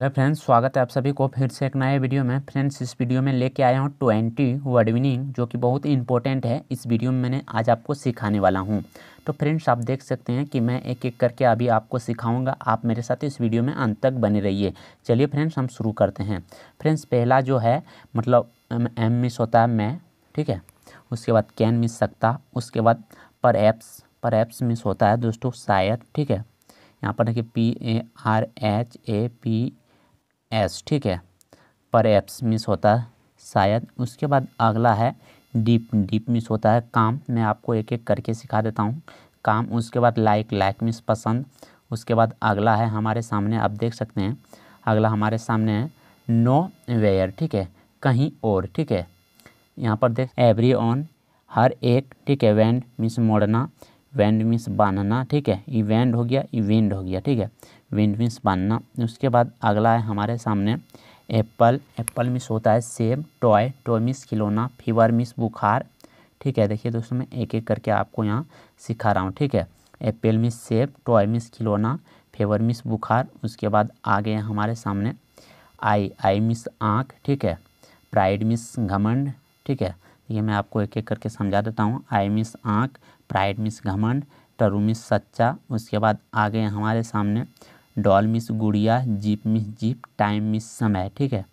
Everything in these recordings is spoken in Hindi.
तो फ्रेंड्स स्वागत है आप सभी को फिर से एक नए वीडियो में फ्रेंड्स इस वीडियो में लेके आया हूँ ट्वेंटी वर्ड विनिंग जो कि बहुत इंपॉर्टेंट है इस वीडियो में मैंने आज आपको सिखाने वाला हूँ तो फ्रेंड्स आप देख सकते हैं कि मैं एक एक करके अभी आपको सिखाऊंगा आप मेरे साथ इस वीडियो में अंत तक बने रहिए चलिए फ्रेंड्स हम शुरू करते हैं फ्रेंड्स पहला जो है मतलब एम मिस होता है मैं ठीक है उसके बाद कैन मिस सकता उसके बाद पर एप्स पर एप्स मिस होता है दोस्तों शायद ठीक है यहाँ पर देखिए P A R H A P S ठीक है पर एप्स मिस होता है शायद उसके बाद अगला है डीप डीप मिस होता है काम मैं आपको एक एक करके सिखा देता हूँ काम उसके बाद लाइक लाइक मिस पसंद उसके बाद अगला है हमारे सामने आप देख सकते हैं अगला हमारे सामने है नो वेयर ठीक है कहीं और ठीक है यहाँ पर देख एवरी ऑन हर एक ठीक है वेंड मिस मोड़ना वेंड मिस बांधना ठीक है इवेंड हो गया इवेंड हो गया ठीक है विंस बनना उसके बाद अगला है हमारे सामने एप्पल एप्पल मिस होता है सेब टॉय टॉय मिस खिलौना फीवर मिस बुखार ठीक है देखिए दोस्तों मैं एक एक करके आपको यहाँ सिखा रहा हूँ ठीक है एप्पल मिस सेब टॉय मिस खिलौना फीवर मिस बुखार उसके बाद आ गए हमारे सामने आई आई मिस आँख ठीक है प्राइड मिस घमंड ठीक है ये मैं आपको एक एक करके समझा देता हूँ आई मिस आँख प्राइड मिस घमंड टरू मिस सच्चा उसके बाद आ गए हमारे सामने डॉल मिस गुड़िया jeep means jeep time means समय ठीक है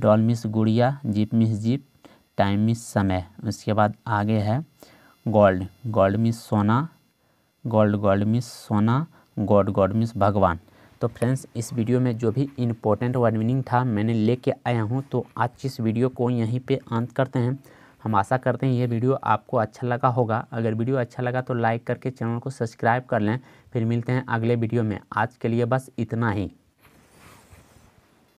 डॉल मिस गुड़िया jeep means jeep time means समय उसके बाद आगे है गोल्ड गोल्ड मिस सोना गोल्ड गोल्ड मिस सोना गॉड गॉड मिस भगवान तो फ्रेंड्स इस वीडियो में जो भी इम्पोर्टेंट वर्ड मीनिंग था मैंने लेके आया हूँ तो आज इस वीडियो को यहीं पे अंत करते हैं हम आशा करते हैं ये वीडियो आपको अच्छा लगा होगा अगर वीडियो अच्छा लगा तो लाइक करके चैनल को सब्सक्राइब कर लें फिर मिलते हैं अगले वीडियो में आज के लिए बस इतना ही